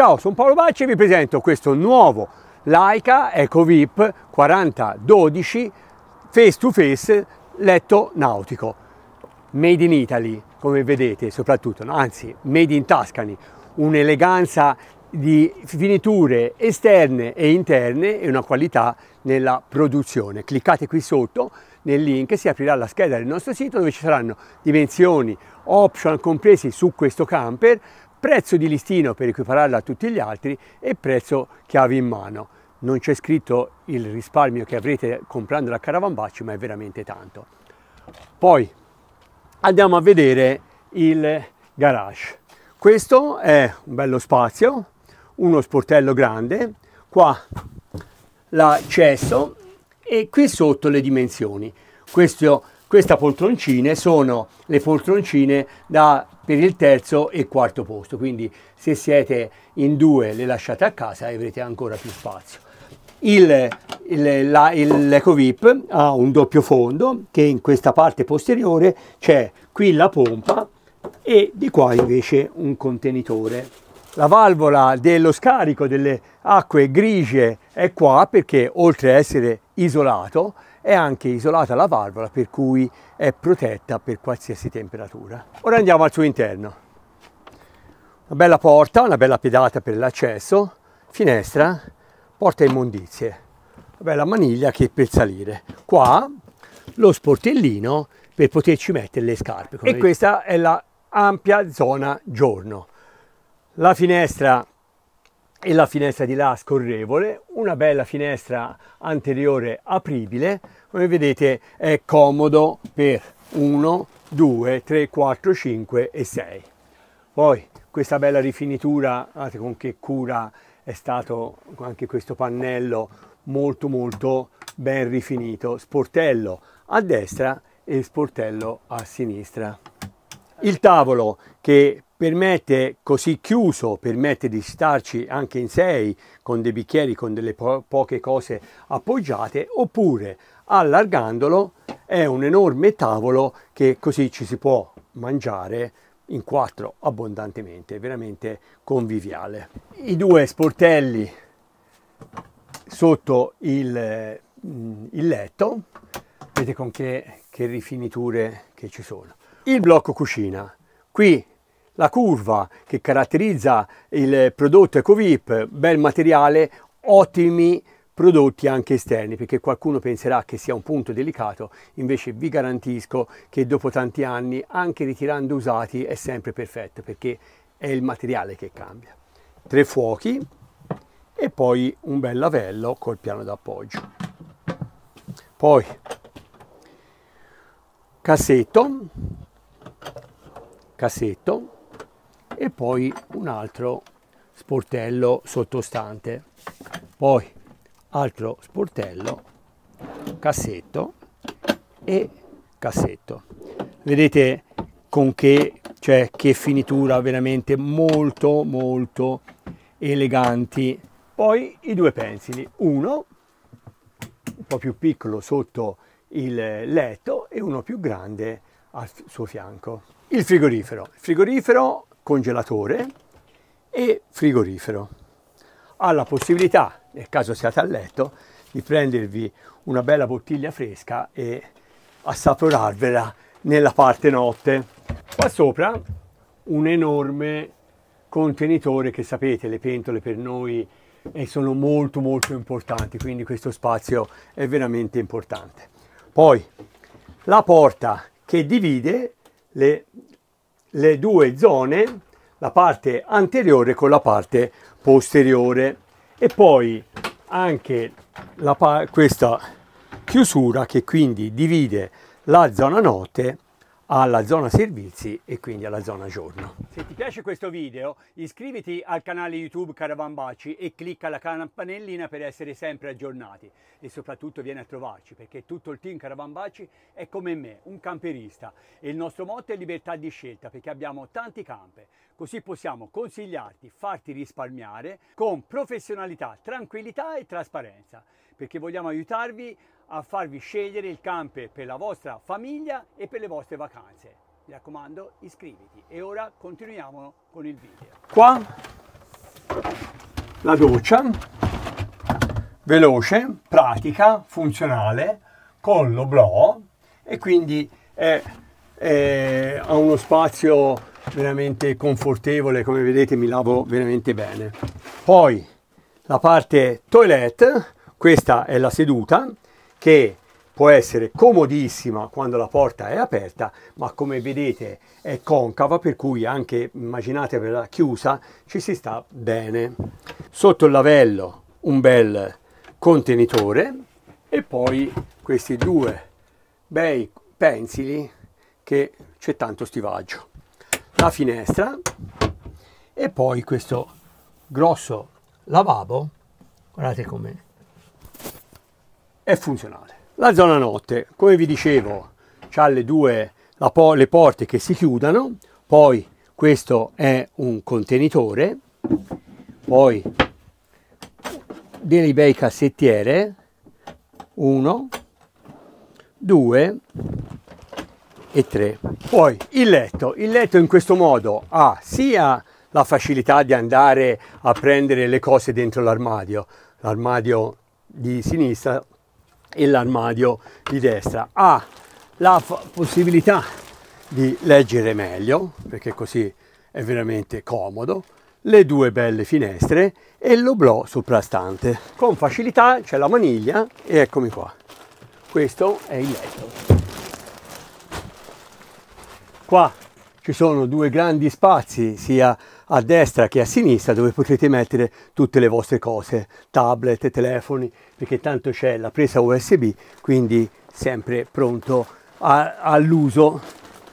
Ciao, sono Paolo Bacci e vi presento questo nuovo Leica EcoVip 4012 face to face letto nautico. Made in Italy, come vedete soprattutto, no? anzi made in Tuscany, un'eleganza di finiture esterne e interne e una qualità nella produzione. Cliccate qui sotto nel link si aprirà la scheda del nostro sito dove ci saranno dimensioni, optional compresi su questo camper, prezzo di listino per equipararla a tutti gli altri e prezzo chiave in mano. Non c'è scritto il risparmio che avrete comprando la Caravanbacci, ma è veramente tanto. Poi andiamo a vedere il garage. Questo è un bello spazio, uno sportello grande, qua l'accesso e qui sotto le dimensioni. Questo, questa poltroncine sono le poltroncine da per il terzo e quarto posto, quindi se siete in due le lasciate a casa e avrete ancora più spazio. L'EcoVip ha un doppio fondo che in questa parte posteriore c'è qui la pompa e di qua invece un contenitore. La valvola dello scarico delle acque grigie è qua perché oltre a essere isolato è anche isolata la valvola per cui è protetta per qualsiasi temperatura. Ora andiamo al suo interno. Una bella porta, una bella pedata per l'accesso, finestra, porta immondizie, una bella maniglia che per salire. Qua lo sportellino per poterci mettere le scarpe. E questa è la ampia zona giorno. La finestra e la finestra di là scorrevole, una bella finestra anteriore apribile, come vedete è comodo per 1, 2, 3, 4, 5 e 6. Poi questa bella rifinitura, guardate con che cura è stato anche questo pannello molto molto ben rifinito, sportello a destra e sportello a sinistra il tavolo che permette così chiuso, permette di starci anche in sei con dei bicchieri, con delle po poche cose appoggiate, oppure allargandolo è un enorme tavolo che così ci si può mangiare in quattro abbondantemente, veramente conviviale. I due sportelli sotto il, mm, il letto, vedete con che, che rifiniture che ci sono. Il blocco cucina. Qui la curva che caratterizza il prodotto EcoVip, bel materiale, ottimi prodotti anche esterni perché qualcuno penserà che sia un punto delicato invece vi garantisco che dopo tanti anni anche ritirando usati è sempre perfetto perché è il materiale che cambia tre fuochi e poi un bel lavello col piano d'appoggio poi cassetto cassetto e poi un altro sportello sottostante. Poi altro sportello, cassetto e cassetto. Vedete con che, cioè, che finitura veramente molto molto eleganti. Poi i due pensili, uno un po' più piccolo sotto il letto e uno più grande al suo fianco. Il frigorifero, frigorifero, congelatore e frigorifero. Ha la possibilità, nel caso siate a letto, di prendervi una bella bottiglia fresca e assaporarvela nella parte notte. Qua sopra un enorme contenitore che sapete le pentole per noi eh, sono molto molto importanti quindi questo spazio è veramente importante poi la porta che divide le, le due zone, la parte anteriore con la parte posteriore e poi anche la, questa chiusura che quindi divide la zona note alla zona servizi e quindi alla zona giorno. Se ti piace questo video iscriviti al canale YouTube Caravan e clicca la campanellina per essere sempre aggiornati e soprattutto vieni a trovarci perché tutto il team Caravan è come me, un camperista e il nostro motto è libertà di scelta perché abbiamo tanti campe, così possiamo consigliarti, farti risparmiare con professionalità, tranquillità e trasparenza perché vogliamo aiutarvi a farvi scegliere il camper per la vostra famiglia e per le vostre vacanze. Mi raccomando iscriviti e ora continuiamo con il video. Qua la doccia, veloce, pratica, funzionale, con lo l'oblò e quindi è, è, ha uno spazio veramente confortevole, come vedete mi lavo veramente bene. Poi la parte toilette questa è la seduta che può essere comodissima quando la porta è aperta, ma come vedete è concava, per cui anche immaginatevela chiusa ci si sta bene. Sotto il lavello un bel contenitore e poi questi due bei pensili che c'è tanto stivaggio. La finestra e poi questo grosso lavabo, guardate come è funzionale. La zona notte, come vi dicevo, ha le due po le porte che si chiudono, poi questo è un contenitore, poi dei bei cassettiere, uno, due e tre. Poi il letto, il letto in questo modo ha sia la facilità di andare a prendere le cose dentro l'armadio, l'armadio di sinistra e l'armadio di destra. Ha la possibilità di leggere meglio, perché così è veramente comodo, le due belle finestre e l'oblò soprastante. Con facilità c'è la maniglia e eccomi qua. Questo è il letto. Qua ci sono due grandi spazi, sia a destra che a sinistra dove potrete mettere tutte le vostre cose, tablet, telefoni, perché tanto c'è la presa USB, quindi sempre pronto all'uso.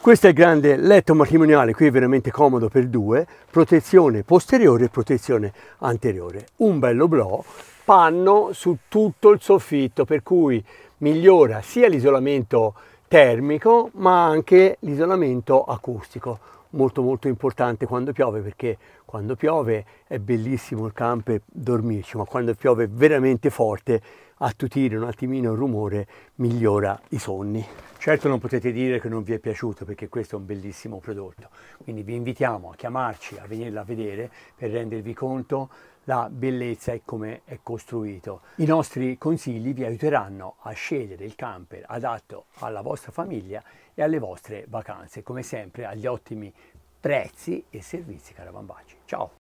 Questo è il grande letto matrimoniale, qui è veramente comodo per due, protezione posteriore e protezione anteriore. Un bello blò, panno su tutto il soffitto, per cui migliora sia l'isolamento termico ma anche l'isolamento acustico molto molto importante quando piove perché quando piove è bellissimo il campo e dormirci, ma quando piove veramente forte attutire un attimino il rumore migliora i sonni. Certo non potete dire che non vi è piaciuto perché questo è un bellissimo prodotto, quindi vi invitiamo a chiamarci, a venirla a vedere per rendervi conto la bellezza e come è costruito. I nostri consigli vi aiuteranno a scegliere il camper adatto alla vostra famiglia e alle vostre vacanze, come sempre agli ottimi prezzi e servizi Caravan Baci. Ciao!